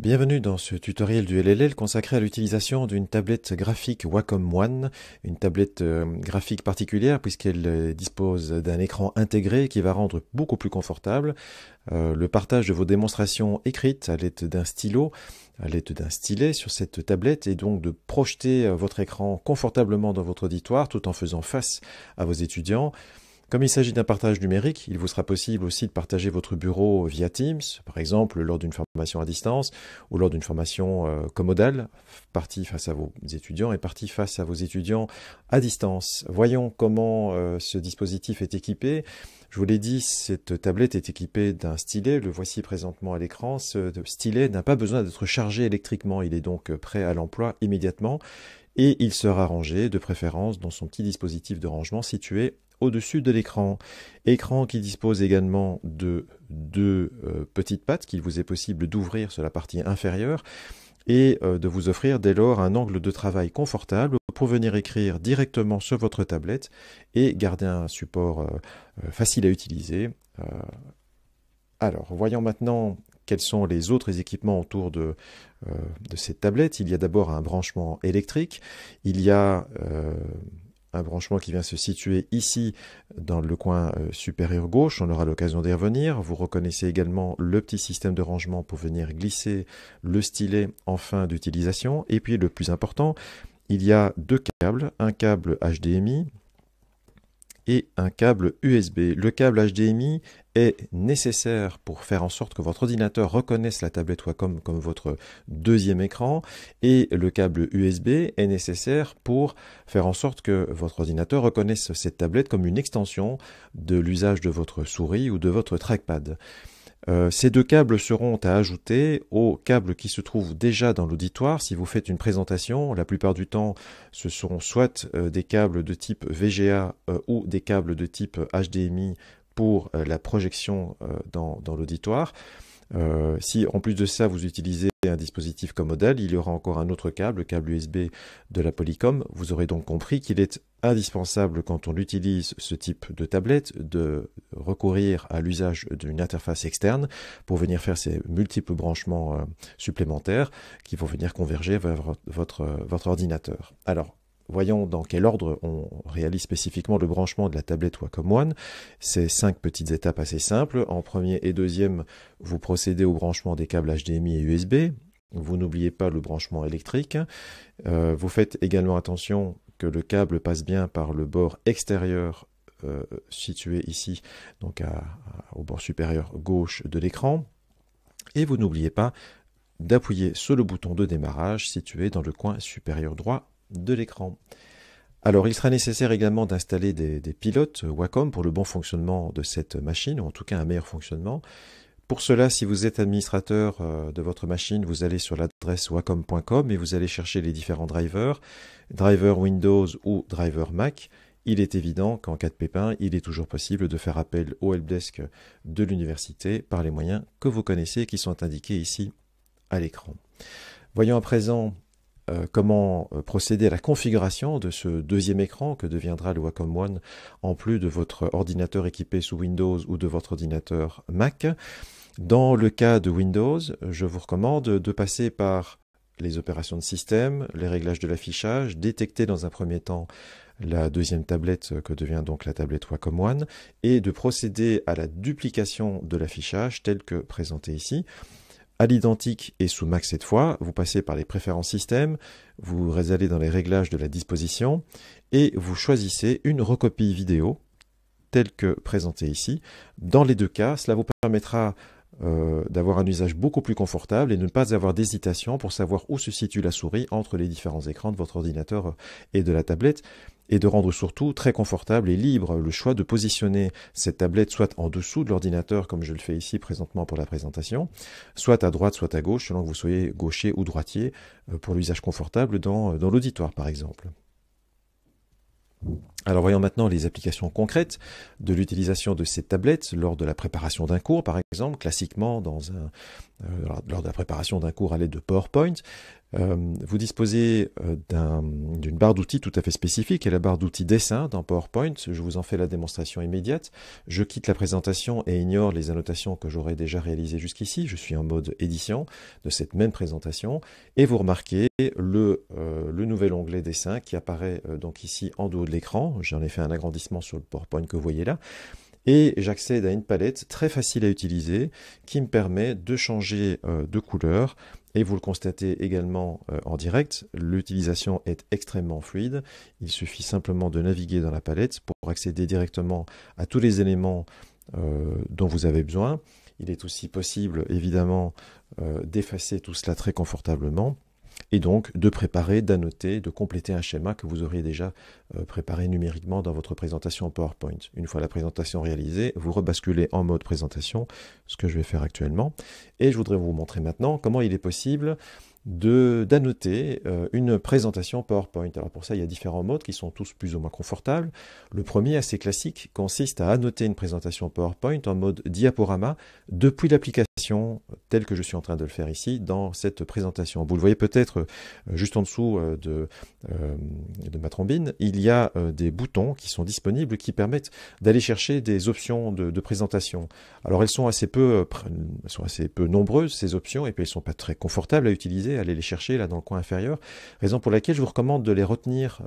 Bienvenue dans ce tutoriel du LLL consacré à l'utilisation d'une tablette graphique Wacom One, une tablette euh, graphique particulière puisqu'elle euh, dispose d'un écran intégré qui va rendre beaucoup plus confortable euh, le partage de vos démonstrations écrites à l'aide d'un stylo, à l'aide d'un stylet sur cette tablette et donc de projeter votre écran confortablement dans votre auditoire tout en faisant face à vos étudiants. Comme il s'agit d'un partage numérique, il vous sera possible aussi de partager votre bureau via Teams, par exemple lors d'une formation à distance ou lors d'une formation euh, commodale, partie face à vos étudiants et partie face à vos étudiants à distance. Voyons comment euh, ce dispositif est équipé. Je vous l'ai dit, cette tablette est équipée d'un stylet, le voici présentement à l'écran. Ce stylet n'a pas besoin d'être chargé électriquement, il est donc prêt à l'emploi immédiatement et il sera rangé de préférence dans son petit dispositif de rangement situé au-dessus de l'écran. Écran qui dispose également de deux euh, petites pattes qu'il vous est possible d'ouvrir sur la partie inférieure et euh, de vous offrir dès lors un angle de travail confortable pour venir écrire directement sur votre tablette et garder un support euh, facile à utiliser. alors, voyons maintenant quels sont les autres équipements autour de, de cette tablette. Il y a d'abord un branchement électrique, il y a un branchement qui vient se situer ici dans le coin euh, supérieur gauche, on aura l'occasion d'y revenir. Vous reconnaissez également le petit système de rangement pour venir glisser le stylet en fin d'utilisation. Et puis le plus important, il y a deux câbles, un câble HDMI et un câble USB. Le câble HDMI est nécessaire pour faire en sorte que votre ordinateur reconnaisse la tablette Wacom comme votre deuxième écran et le câble USB est nécessaire pour faire en sorte que votre ordinateur reconnaisse cette tablette comme une extension de l'usage de votre souris ou de votre trackpad. Euh, ces deux câbles seront à ajouter aux câbles qui se trouvent déjà dans l'auditoire. Si vous faites une présentation, la plupart du temps, ce seront soit euh, des câbles de type VGA euh, ou des câbles de type HDMI pour la projection dans, l'auditoire. si en plus de ça vous utilisez un dispositif comme modèle, il y aura encore un autre câble, le câble USB de la Polycom. Vous aurez donc compris qu'il est indispensable quand on utilise ce type de tablette de recourir à l'usage d'une interface externe pour venir faire ces multiples branchements euh, supplémentaires qui vont venir converger vers votre, votre ordinateur. Alors, voyons dans quel ordre on réalise spécifiquement le branchement de la tablette Wacom One. C'est cinq petites étapes assez simples. En premier et deuxième, vous procédez au branchement des câbles HDMI et USB. Vous n'oubliez pas le branchement électrique. Euh, vous faites également attention que le câble passe bien par le bord extérieur euh, situé ici, donc au bord supérieur gauche de l'écran. Et vous n'oubliez pas d'appuyer sur le bouton de démarrage situé dans le coin supérieur droit de l'écran. Alors il sera nécessaire également d'installer des, pilotes Wacom pour le bon fonctionnement de cette machine, ou en tout cas un meilleur fonctionnement. Pour cela, si vous êtes administrateur euh, de votre machine, vous allez sur l'adresse wacom.com et vous allez chercher les différents drivers, driver Windows ou driver Mac. Il est évident qu'en cas de pépin, il est toujours possible de faire appel au helpdesk de l'université par les moyens que vous connaissez et qui sont indiqués ici à l'écran. Voyons à présent euh, comment euh, procéder à la configuration de ce deuxième écran que deviendra le Wacom One en plus de votre ordinateur équipé sous Windows ou de votre ordinateur Mac. Dans le cas de Windows, je vous recommande de passer par les opérations de système, les réglages de l'affichage, détecter dans un premier temps la deuxième tablette que devient donc la tablette Wacom One, et de procéder à la duplication de l'affichage tel que présenté ici. À l'identique et sous Mac cette fois, vous passez par les préférences système, vous allez dans les réglages de la disposition et vous choisissez une recopie vidéo telle que présentée ici. Dans les deux cas, cela vous permettra euh, d'avoir un usage beaucoup plus confortable et ne pas avoir d'hésitation pour savoir où se situe la souris entre les différents écrans de votre ordinateur et de la tablette et de rendre surtout très confortable et libre le choix de positionner cette tablette soit en dessous de l'ordinateur comme je le fais ici présentement pour la présentation, soit à droite, soit à gauche, selon que vous soyez gaucher ou droitier euh, pour l'usage confortable dans l'auditoire par exemple. Alors voyons maintenant les applications concrètes de l'utilisation de ces tablettes lors de la préparation d'un cours, par exemple, classiquement dans un, euh, lors de la préparation d'un cours à l'aide de PowerPoint. Euh, vous disposez euh, d'une barre d'outils tout à fait spécifique, et la barre d'outils dessin dans PowerPoint. Je vous en fais la démonstration immédiate. Je quitte la présentation et ignore les annotations que j'aurais déjà réalisées jusqu'ici. Je suis en mode édition de cette même présentation, et vous remarquez le, le nouvel onglet dessin qui apparaît donc ici en haut de l'écran J'en ai fait un agrandissement sur le PowerPoint que vous voyez là. Et j'accède à une palette très facile à utiliser qui me permet de changer euh, de couleur. Et vous le constatez également euh, en direct, l'utilisation est extrêmement fluide. Il suffit simplement de naviguer dans la palette pour accéder directement à tous les éléments euh, dont vous avez besoin. Il est aussi possible évidemment d'effacer tout cela très confortablement et donc de préparer, d'annoter, de compléter un schéma que vous auriez déjà euh, préparé numériquement dans votre présentation en PowerPoint. Une fois la présentation réalisée, vous rebasculez en mode présentation, ce que je vais faire actuellement, et je voudrais vous montrer maintenant comment il est possible d'annoter euh, une présentation PowerPoint. Alors pour ça, il y a différents modes qui sont tous plus ou moins confortables. Le premier, assez classique, consiste à annoter une présentation PowerPoint en mode diaporama depuis l'application telle que je suis en train de le faire ici, dans cette présentation. Vous le voyez peut-être euh, juste en dessous euh, euh, de, ma trombine, il y a des boutons qui sont disponibles qui permettent d'aller chercher des options de, présentation. Alors elles sont assez peu, sont assez peu nombreuses ces options et puis elles ne sont pas très confortables à utiliser. aller les chercher là dans le coin inférieur. Raison pour laquelle je vous recommande de les retenir.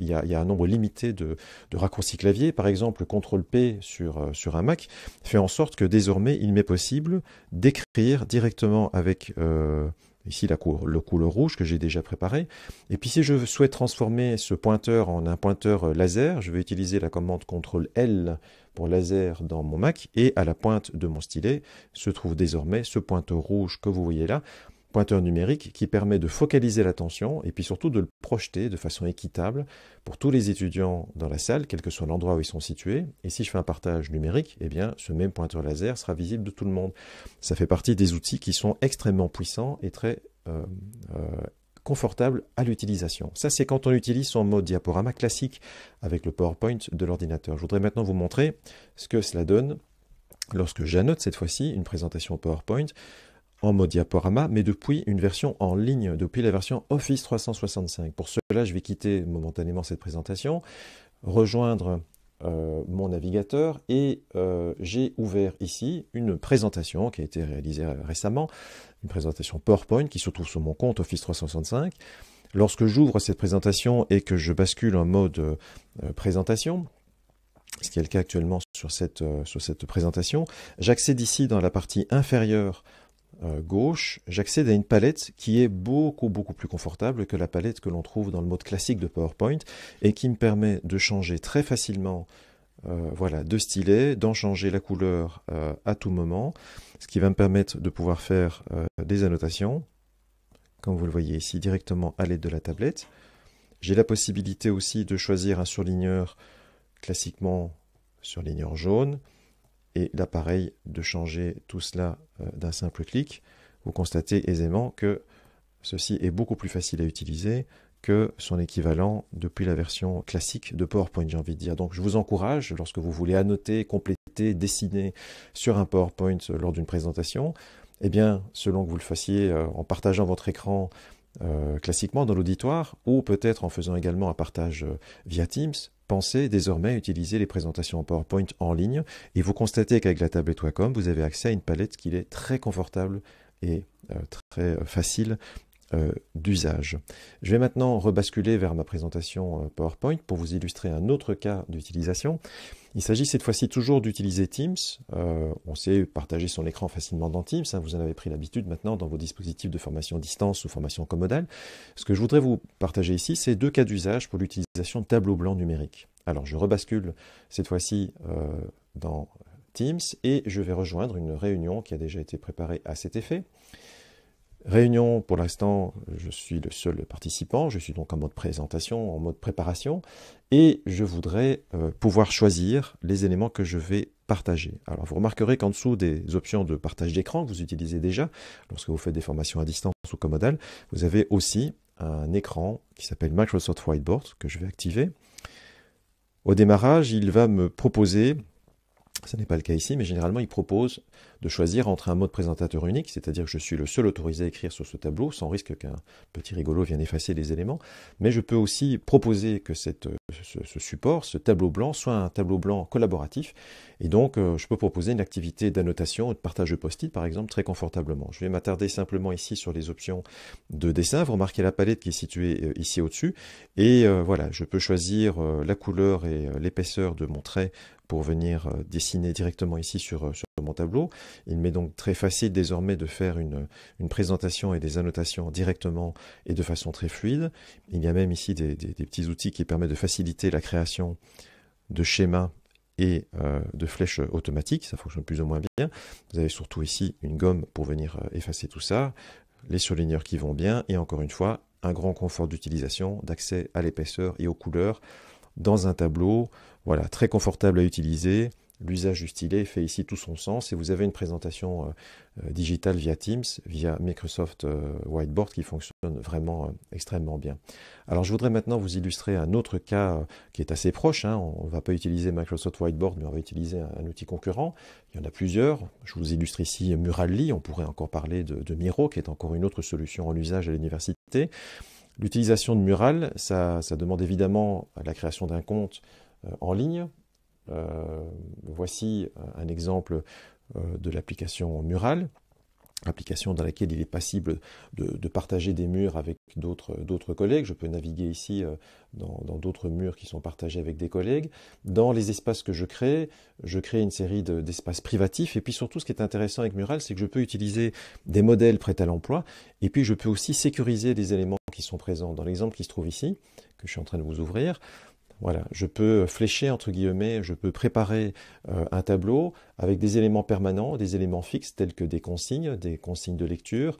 il, y a, un nombre limité de, raccourcis clavier. Par exemple, le CTRL P sur, sur un Mac fait en sorte que désormais il m'est possible d'écrire directement avec euh, ici la cour le couleur rouge que j'ai déjà préparé. Et puis si je souhaite transformer ce pointeur en un pointeur euh, laser, je vais utiliser la commande CTRL L pour laser dans mon Mac et à la pointe de mon stylet se trouve désormais ce pointeur rouge que vous voyez là pointeur numérique qui permet de focaliser l'attention et puis surtout de le projeter de façon équitable pour tous les étudiants dans la salle, quel que soit l'endroit où ils sont situés. Et si je fais un partage numérique, eh bien, ce même pointeur laser sera visible de tout le monde. Ça fait partie des outils qui sont extrêmement puissants et très euh, euh, confortables à l'utilisation. Ça, c'est quand on utilise son mode diaporama classique avec le PowerPoint de l'ordinateur. Je voudrais maintenant vous montrer ce que cela donne lorsque j'annote cette fois-ci une présentation PowerPoint en mode diaporama, mais depuis une version en ligne, depuis la version Office 365. Pour cela, je vais quitter momentanément cette présentation, rejoindre euh, mon navigateur et euh, j'ai ouvert ici une présentation qui a été réalisée récemment, une présentation PowerPoint qui se trouve sur mon compte Office 365. Lorsque j'ouvre cette présentation et que je bascule en mode euh, présentation, ce qui est le cas actuellement sur cette, sur cette présentation, j'accède ici dans la partie inférieure euh, gauche, j'accède à une palette qui est beaucoup beaucoup plus confortable que la palette que l'on trouve dans le mode classique de PowerPoint et qui me permet de changer très facilement euh, voilà, de stylet, d'en changer la couleur euh, à tout moment, ce qui va me permettre de pouvoir faire des annotations, comme vous le voyez ici, directement à l'aide de la tablette. J'ai la possibilité aussi de choisir un surligneur classiquement surligneur jaune, et l'appareil de changer tout cela euh, d'un simple clic, vous constatez aisément que ceci est beaucoup plus facile à utiliser que son équivalent depuis la version classique de PowerPoint, j'ai envie de dire. Donc je vous encourage, lorsque vous voulez annoter, compléter, dessiner sur un PowerPoint euh, lors d'une présentation, eh bien, selon que vous le fassiez euh, en partageant votre écran classiquement dans l'auditoire, ou peut-être en faisant également un partage via Teams, Pensez désormais à utiliser les présentations en PowerPoint en ligne et vous constatez qu'avec la tablette Wacom, vous avez accès à une palette qui est très confortable et euh, très euh, facile euh, d'usage. Je vais maintenant rebasculer vers ma présentation euh, PowerPoint pour vous illustrer un autre cas d'utilisation. Il s'agit cette fois-ci toujours d'utiliser Teams. Euh, on sait partager son écran facilement dans Teams. Hein. vous en avez pris l'habitude maintenant dans vos dispositifs de formation distance ou formation commodale. Ce que je voudrais vous partager ici, c'est deux cas d'usage pour l'utilisation de tableau blanc numérique. Alors je rebascule cette fois-ci dans Teams et je vais rejoindre une réunion qui a déjà été préparée à cet effet. Réunion, pour l'instant, je suis le seul participant, je suis donc en mode présentation, en mode préparation, et je voudrais euh, pouvoir choisir les éléments que je vais partager. Alors vous remarquerez qu'en dessous des options de partage d'écran que vous utilisez déjà, lorsque vous faites des formations à distance ou commodales, vous avez aussi un écran qui s'appelle Microsoft Whiteboard que je vais activer. Au démarrage, il va me proposer ce n'est pas le cas ici, mais généralement, il propose de choisir entre un mode présentateur unique, c'est-à-dire que je suis le seul autorisé à écrire sur ce tableau, sans risque qu'un petit rigolo vienne effacer les éléments, mais je peux aussi proposer que cette, euh, ce, support, ce tableau blanc, soit un tableau blanc collaboratif, et donc euh, je peux proposer une activité d'annotation, de partage de post-it, par exemple, très confortablement. Je vais m'attarder simplement ici sur les options de dessin, vous remarquez la palette qui est située euh, ici au-dessus, et voilà, je peux choisir la couleur et l'épaisseur de mon trait pour venir euh, dessiner directement ici sur, euh, sur mon tableau. Il m'est donc très facile désormais de faire une, présentation et des annotations directement et de façon très fluide. Il y a même ici des, petits outils qui permettent de faciliter la création de schémas et euh, de flèches automatiques, ça fonctionne plus ou moins bien. Vous avez surtout ici une gomme pour venir effacer tout ça, les surligneurs qui vont bien, et encore une fois, un grand confort d'utilisation, d'accès à l'épaisseur et aux couleurs dans un tableau voilà, très confortable à utiliser. L'usage du stylet fait ici tout son sens et vous avez une présentation euh, euh, digitale via Teams, via Microsoft euh, Whiteboard qui fonctionne vraiment extrêmement bien. Alors je voudrais maintenant vous illustrer un autre cas qui est assez proche. Hein. On ne va pas utiliser Microsoft Whiteboard mais on va utiliser un, outil concurrent. Il y en a plusieurs. Je vous illustre ici Murally. On pourrait encore parler de, Miro qui est encore une autre solution en usage à l'université. L'utilisation de Mural, ça demande évidemment la création d'un compte euh, en ligne. Euh, voici un exemple euh, de l'application Mural, application dans laquelle il est possible de, partager des murs avec d'autres collègues. Je peux naviguer ici dans d'autres murs qui sont partagés avec des collègues. Dans les espaces que je crée, je crée une série d'espaces privatifs. Et puis surtout, ce qui est intéressant avec Mural, c'est que je peux utiliser des modèles prêts à l'emploi. Et puis, je peux aussi sécuriser des éléments qui sont présents. Dans l'exemple qui se trouve ici, que je suis en train de vous ouvrir, voilà, je peux flécher entre guillemets, je peux préparer euh, un tableau avec des éléments permanents, des éléments fixes tels que des consignes, des consignes de lecture,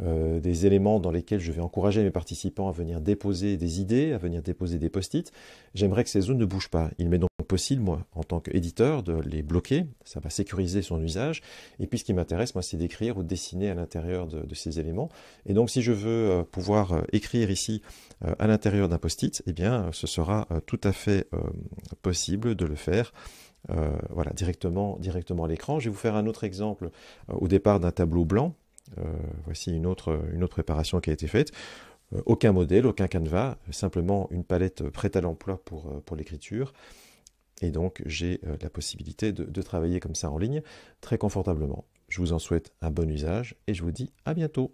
euh, des éléments dans lesquels je vais encourager mes participants à venir déposer des idées, à venir déposer des post-it. J'aimerais que ces zones ne bougent pas. Il m'est donc possible, moi, en tant qu'éditeur, de les bloquer. Ça va sécuriser son usage. Et puis, ce qui m'intéresse, moi, c'est d'écrire ou de dessiner à l'intérieur de, ces éléments. Et donc, si je veux euh, pouvoir euh, écrire ici à l'intérieur d'un post-it, eh bien, ce sera tout à fait possible de le faire. voilà, directement, directement à l'écran. Je vais vous faire un autre exemple au départ d'un tableau blanc. Euh, voici une autre, une autre préparation qui a été faite. Euh, aucun modèle, aucun canevas, simplement une palette prête à l'emploi pour, euh, pour l'écriture. Et donc j'ai la possibilité de travailler comme ça en ligne très confortablement. Je vous en souhaite un bon usage et je vous dis à bientôt.